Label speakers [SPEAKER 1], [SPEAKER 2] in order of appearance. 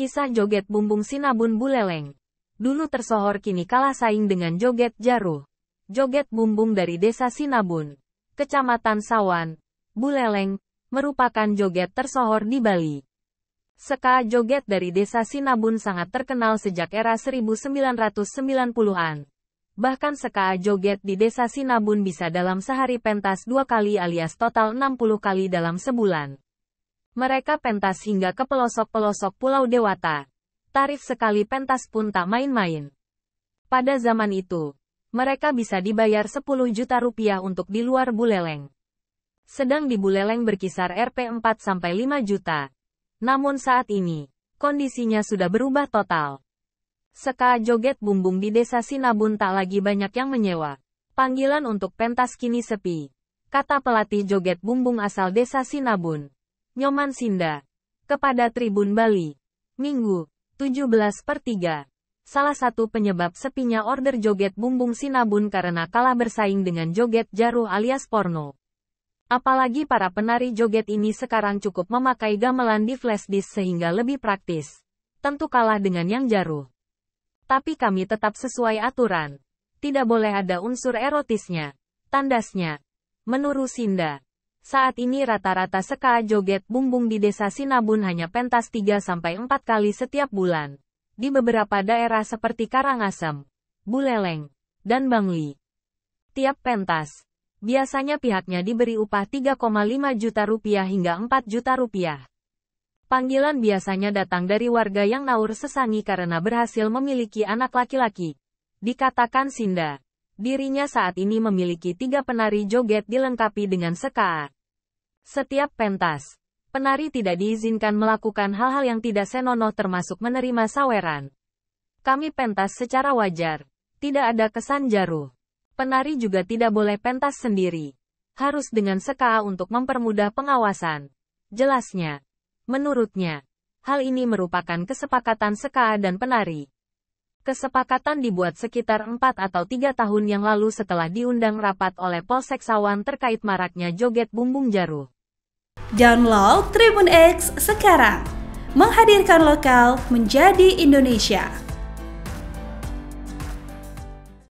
[SPEAKER 1] Kisah joget bumbung sinabun buleleng. Dulu tersohor kini kalah saing dengan joget jaru. Joget bumbung dari desa Sinabun, Kecamatan Sawan, Buleleng, merupakan joget tersohor di Bali. Seka joget dari desa Sinabun sangat terkenal sejak era 1990-an. Bahkan seka joget di desa Sinabun bisa dalam sehari pentas dua kali alias total 60 kali dalam sebulan. Mereka pentas hingga ke pelosok-pelosok Pulau Dewata. Tarif sekali pentas pun tak main-main. Pada zaman itu, mereka bisa dibayar 10 juta rupiah untuk di luar Buleleng. Sedang di Buleleng berkisar Rp 4 sampai 5 juta. Namun saat ini, kondisinya sudah berubah total. Seka joget bumbung di desa Sinabun tak lagi banyak yang menyewa. Panggilan untuk pentas kini sepi. Kata pelatih joget bumbung asal desa Sinabun. Nyoman Sinda, kepada Tribun Bali. Minggu, 17 per 3. Salah satu penyebab sepinya order joget bumbung sinabun karena kalah bersaing dengan joget jaruh alias porno. Apalagi para penari joget ini sekarang cukup memakai gamelan di flashdisk sehingga lebih praktis. Tentu kalah dengan yang jaruh. Tapi kami tetap sesuai aturan. Tidak boleh ada unsur erotisnya. Tandasnya. Menurut Sinda. Saat ini rata-rata seka joget bumbung di desa Sinabun hanya pentas 3-4 kali setiap bulan. Di beberapa daerah seperti Karangasem, Buleleng, dan Bangli. Tiap pentas, biasanya pihaknya diberi upah 3,5 juta rupiah hingga 4 juta rupiah. Panggilan biasanya datang dari warga yang naur sesangi karena berhasil memiliki anak laki-laki. Dikatakan Sinda. Dirinya saat ini memiliki tiga penari joget dilengkapi dengan sekar. Setiap pentas, penari tidak diizinkan melakukan hal-hal yang tidak senonoh termasuk menerima saweran. Kami pentas secara wajar. Tidak ada kesan jaruh. Penari juga tidak boleh pentas sendiri. Harus dengan seka untuk mempermudah pengawasan. Jelasnya. Menurutnya, hal ini merupakan kesepakatan seka dan penari. Kesepakatan dibuat sekitar 4 atau 3 tahun yang lalu setelah diundang rapat oleh Polsek Sawan terkait maraknya joget bumbung jaru. Download Tribun X sekarang. Menghadirkan lokal menjadi Indonesia.